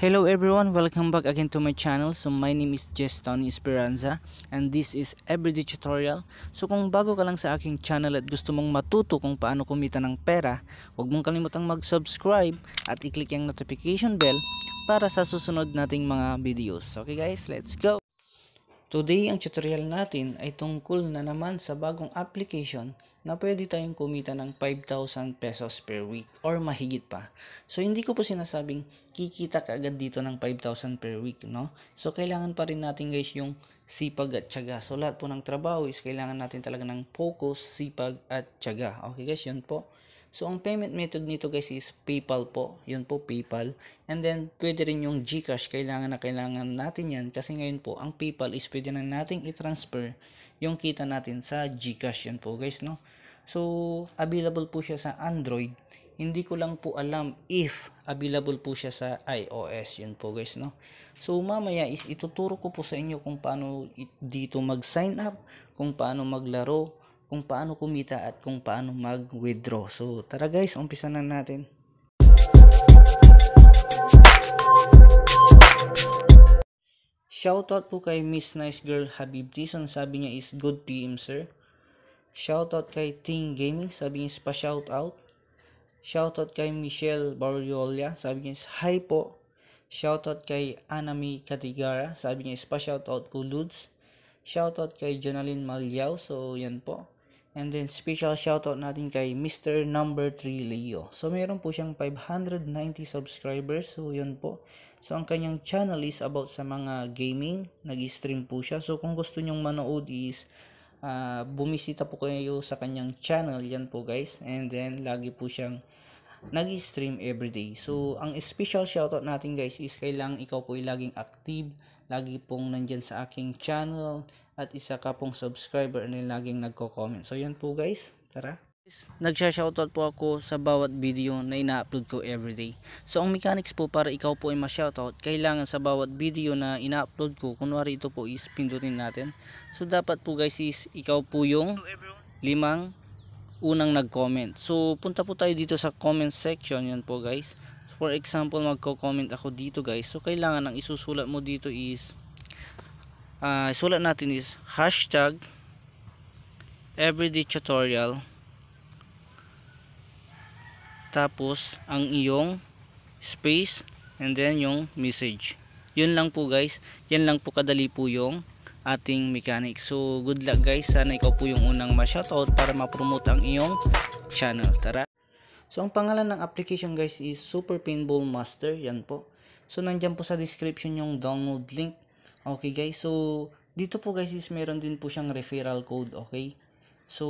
Hello everyone, welcome back again to my channel. So my name is Jess Tony Esperanza and this is Everyday Tutorial. So kung bago ka lang sa aking channel at gusto mong matuto kung paano kumita ng pera, huwag mong kalimutang mag-subscribe at i-click ang notification bell para sa susunod nating mga videos. Okay guys, let's go! Today, ang tutorial natin ay tungkol na naman sa bagong application na pwede tayong kumita ng 5,000 pesos per week or mahigit pa. So, hindi ko po sinasabing kikita ka agad dito ng 5,000 per week, no? So, kailangan pa rin natin guys yung sipag at tiyaga. So, lahat po ng trabaho is kailangan natin talaga ng focus, sipag at tiyaga. Okay guys, yun po. So, ang payment method nito guys is PayPal po. Yun po, PayPal. And then, pwede rin yung Gcash. Kailangan na kailangan natin yan. Kasi ngayon po, ang PayPal is pwede na nating i-transfer yung kita natin sa Gcash. Yan po guys, no? So, available po siya sa Android. Hindi ko lang po alam if available po siya sa iOS. Yun po guys, no? So, mamaya is ituturo ko po sa inyo kung paano dito mag-sign up, kung paano maglaro, kung paano kumita at kung paano mag-withdraw. So tara guys, umpisa na natin. Shoutout po kay Miss Nice Girl Habib Tison. Sabi niya is good PM sir. Shoutout kay Ting Gaming. Sabi niya is pa shoutout. Shoutout kay Michelle Barriolia. Sabi niya is hi po. Shoutout kay Anami Katigara. Sabi niya is pa shoutout ko Ludes. Shoutout kay Jonalyn Malyao. So, yan po. And then special shoutout natin kay Mr. Number 3 Leo. So meron po siyang 590 subscribers. So yun po. So ang kanyang channel is about sa mga gaming. Nag-stream po siya. So kung gusto nyong manood is uh, bumisita po kayo sa kanyang channel. Yan po guys. And then lagi po siyang nag-stream everyday. So ang special shoutout natin guys is kailang ikaw po ay laging active lagi pong nandyan sa aking channel at isa ka pong subscriber na laging nagko-comment. So yun po guys, tara. Nagsha-shoutout po ako sa bawat video na ina-upload ko everyday. So ang mechanics po para ikaw po ay ma-shoutout, kailangan sa bawat video na ina-upload ko, kunwari ito po is pindutin natin. So dapat po guys is ikaw po yung limang unang nag-comment. So punta po tayo dito sa comment section, Yan po guys for example magko-comment ako dito guys so kailangan ang isusulat mo dito is uh, ah, sulat natin is hashtag everyday tutorial tapos ang iyong space and then yung message yun lang po guys yan lang po kadali po yung ating mechanic so good luck guys sana ikaw po yung unang ma-shoutout para ma-promote ang iyong channel tara So, ang pangalan ng application guys is Super Pinball Master. Yan po. So, nandyan po sa description yung download link. Okay guys. So, dito po guys is meron din po siyang referral code. Okay. So,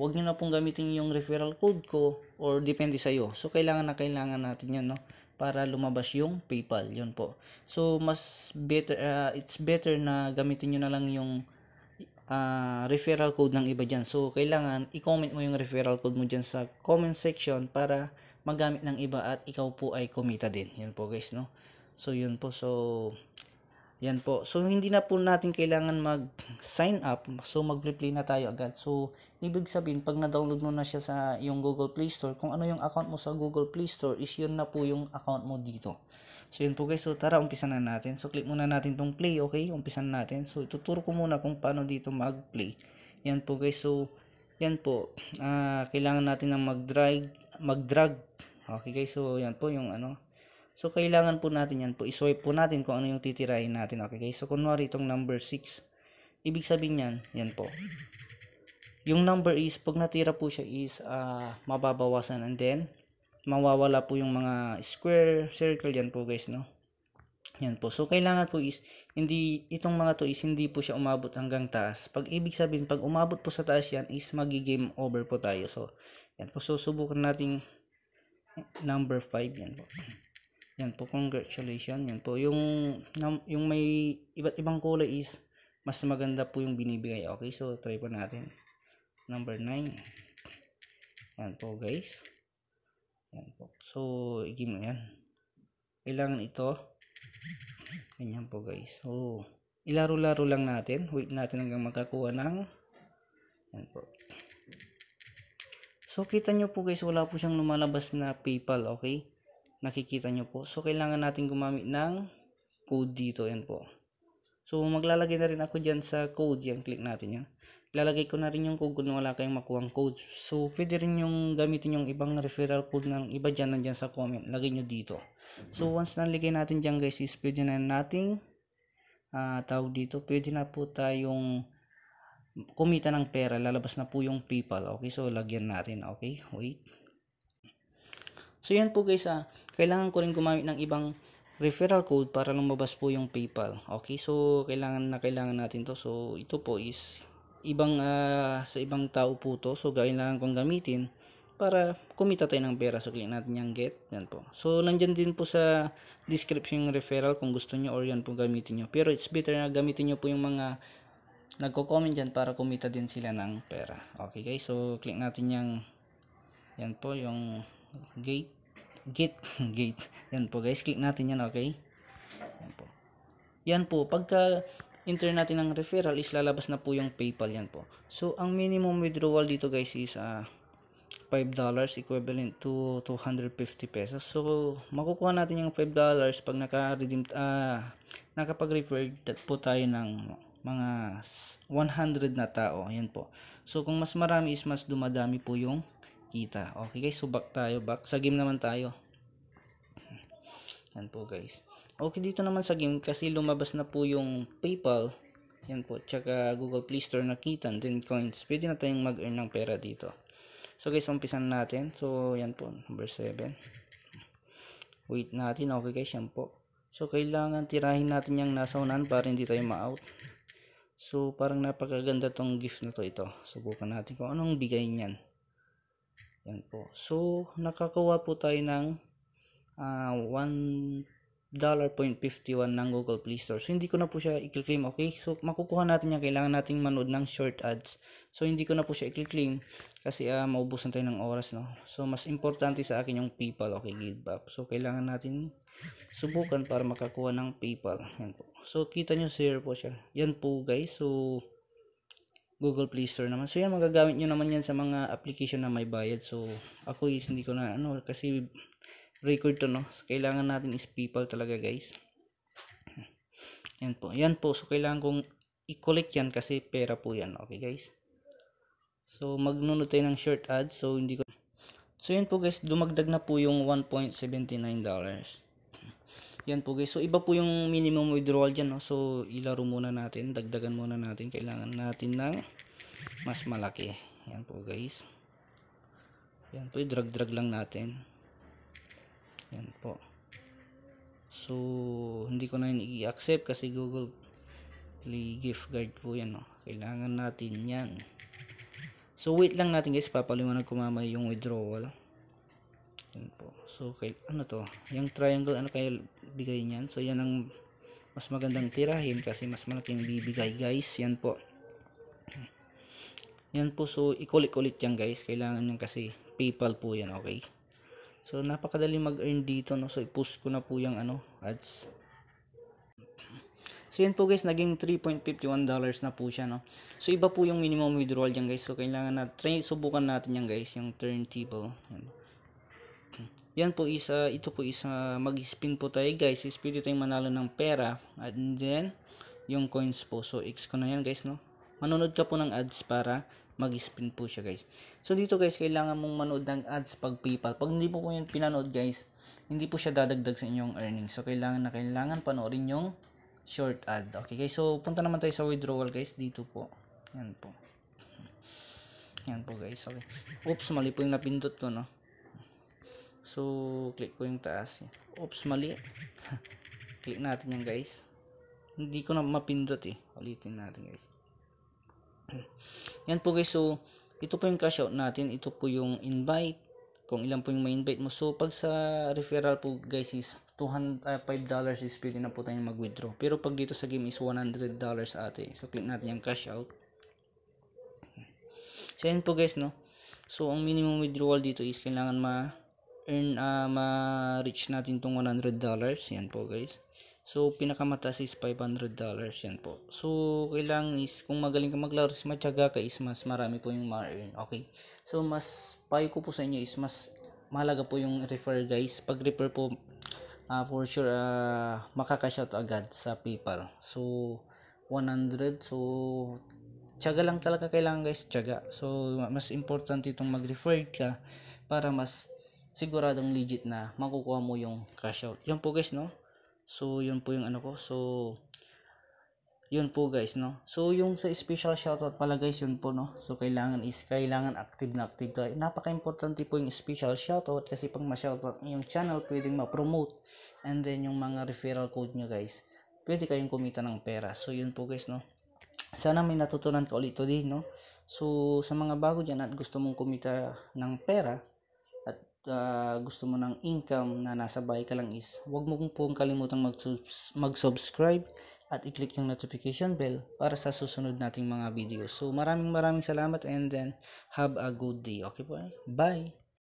wag niyo na pong gamitin yung referral code ko or depende sa iyo. So, kailangan na kailangan natin 'yan, no? Para lumabas yung PayPal, 'yun po. So, mas better uh, it's better na gamitin niyo na lang yung uh, referral code ng iba dyan. So, kailangan i-comment mo yung referral code mo dyan sa comment section para magamit ng iba at ikaw po ay kumita din. Yan po guys, no? So, yun po. So, yan po. So, hindi na po natin kailangan mag-sign up. So, mag reply na tayo agad. So, ibig sabihin, pag na-download mo na siya sa yung Google Play Store, kung ano yung account mo sa Google Play Store, is yun na po yung account mo dito. So yun po guys, so tara umpisan na natin. So click muna natin tong play, okay? Umpisan natin. So ituturo ko muna kung paano dito mag-play. Yan po guys, so yan po. Uh, kailangan natin ng mag-drag, mag-drag. Okay guys, so yan po yung ano. So kailangan po natin yan po, I-swipe po natin kung ano yung titirahin natin. Okay guys, so kunwari itong number 6. Ibig sabihin yan, yan po yung number is pag natira po siya is uh, mababawasan and then mawawala po yung mga square, circle, yan po guys, no? Yan po. So, kailangan po is, hindi, itong mga to is, hindi po siya umabot hanggang taas. Pag ibig sabihin, pag umabot po sa taas yan, is magi-game over po tayo. So, yan po. So, subukan natin number 5. Yan po. Yan po. Congratulations. Yan po. Yung, yung may iba't ibang kulay is, mas maganda po yung binibigay. Okay. So, try po natin. Number 9. Yan po guys. Yan po. So, igim na yan. Kailangan ito. Ganyan po guys. So, ilaro-laro lang natin. Wait natin hanggang makakuha ng yan po. So, kita nyo po guys, wala po siyang lumalabas na PayPal, okay? Nakikita nyo po. So, kailangan natin gumamit ng code dito. Yan po. So, maglalagay na rin ako dyan sa code. Yan, click natin yan ilalagay ko na rin yung code kung wala kayong makuhang code. So, pwede rin yung gamitin yung ibang referral code ng iba dyan nandyan sa comment. Lagay nyo dito. So, once naligay natin dyan guys is pwede na nating uh, tawag dito. Pwede na po tayong kumita ng pera. Lalabas na po yung PayPal. Okay, so lagyan natin. Okay, wait. So, yan po guys. Ah, kailangan ko rin gumamit ng ibang referral code para lumabas po yung PayPal. Okay, so kailangan na kailangan natin to. So, ito po is ibang uh, sa ibang tao po to. So, kailangan kong gamitin para kumita tayo ng pera. So, client natin yung get. Yan po. So, nandyan din po sa description yung referral kung gusto nyo or yan po gamitin nyo. Pero it's better na gamitin nyo po yung mga nagko-comment dyan para kumita din sila ng pera. Okay guys, so click natin yung yan po yung gate gate gate yan po guys click natin yan okay yan po yan po pagka enter natin ang referral is lalabas na po yung PayPal yan po. So, ang minimum withdrawal dito guys is uh, ah, $5 equivalent to 250 pesos. So, makukuha natin yung $5 pag naka-redeem, uh, nakapag-refer po tayo ng mga 100 na tao. Ayan po. So, kung mas marami is mas dumadami po yung kita. Okay guys, so back tayo. Back sa game naman tayo. Yan po guys. Okay dito naman sa game kasi lumabas na po yung PayPal. Yan po. Tsaka Google Play Store na Kitan. Then coins. Pwede na tayong mag-earn ng pera dito. So guys, umpisan natin. So yan po. Number 7. Wait natin. Okay guys. Yan po. So kailangan tirahin natin yung nasa unahan para hindi tayo ma-out. So parang napakaganda tong gift na to ito. Subukan natin kung anong bigay niyan. Yan po. So nakakawa po tayo ng uh, ah, 1 dollar point ng Google Play Store. So, hindi ko na po siya i-claim, okay? So, makukuha natin yan. Kailangan nating manood ng short ads. So, hindi ko na po siya i-claim kasi uh, maubusan tayo ng oras, no? So, mas importante sa akin yung PayPal, okay? Give back. So, kailangan natin subukan para makakuha ng PayPal. Yan po. So, kita nyo, sir po siya. Yan po, guys. So, Google Play Store naman. So, yan, magagamit nyo naman yan sa mga application na may bayad. So, ako is hindi ko na, ano, kasi record to no so, kailangan natin is people talaga guys yan po yan po so kailangan kong i-collect yan kasi pera po yan okay guys so magnunod tayo ng short ad so hindi ko so yan po guys dumagdag na po yung 1.79 dollars yan po guys. So iba po yung minimum withdrawal dyan. No? So ilaro muna natin. Dagdagan muna natin. Kailangan natin ng mas malaki. Yan po guys. Yan po. Drag-drag lang natin. Yan po. So, hindi ko na yun i-accept kasi Google Play gift card po yan. No? Oh. Kailangan natin yan. So, wait lang natin guys. Papaliwanag ko mamaya yung withdrawal. Yan po. So, kay, ano to? Yung triangle, ano kaya bigay niyan? So, yan ang mas magandang tirahin kasi mas malaki yung bibigay guys. Yan po. Yan po. So, ikulit-ulit yan guys. Kailangan yan kasi PayPal po yan. Okay. So napakadali mag-earn dito no. So i-post ko na po yung ano ads. So yan po guys, naging 3.51 dollars na po siya no. So iba po yung minimum withdrawal diyan guys. So kailangan na try subukan natin yan guys, yung turntable. Yan. Yan po isa, ah, ito po isa ah, mag-spin po tayo guys. Is pwede tayong manalo ng pera and then yung coins po. So X ko na yan guys no. Manonood ka po ng ads para mag-spin po siya guys. So dito guys, kailangan mong manood ng ads pag PayPal. Pag hindi po ko yun pinanood guys, hindi po siya dadagdag sa inyong earnings. So kailangan na kailangan panoorin yung short ad. Okay guys, so punta naman tayo sa withdrawal guys. Dito po. Yan po. Yan po guys. Okay. Oops, mali po yung napindot ko no. So, click ko yung taas. Oops, mali. click natin yan guys. Hindi ko na mapindot eh. Ulitin natin guys. Hmm. Yan po guys, so ito po yung cash out natin, ito po yung invite, kung ilan po yung may invite mo. So pag sa referral po guys is 200, $5 ah, is pwede na po tayong mag-withdraw. Pero pag dito sa game is $100 ate. So click natin yung cash out. So yan po guys no. So ang minimum withdrawal dito is kailangan ma earn uh, ah, ma-reach natin tong $100. Yan po guys. So, pinakamataas is $500 yan po. So, kailangan is, kung magaling ka maglaro is matyaga ka is mas marami po yung ma-earn. Okay. So, mas payo ko po sa inyo is mas mahalaga po yung refer guys. Pag refer po, uh, for sure, uh, ah, makakashout agad sa PayPal. So, 100. So, tiyaga lang talaga kailangan guys, tiyaga. So, mas important itong mag-refer ka para mas siguradong legit na makukuha mo yung cash out. Yan po guys, no? So, yun po yung ano ko. So, yun po guys, no? So, yung sa special shoutout pala guys, yun po, no? So, kailangan is, kailangan active na active kayo. Napaka-importante po yung special shoutout kasi pag ma-shoutout yung channel, pwedeng ma-promote. And then, yung mga referral code nyo guys, pwede kayong kumita ng pera. So, yun po guys, no? Sana may natutunan ka ulit today, no? So, sa mga bago dyan at gusto mong kumita ng pera, uh, gusto mo ng income na nasa bahay ka lang is, huwag mo pong kalimutang mag-subs- mag-subscribe at i-click yung notification bell para sa susunod nating mga videos. So maraming maraming salamat and then have a good day. Okay po? Eh? Bye!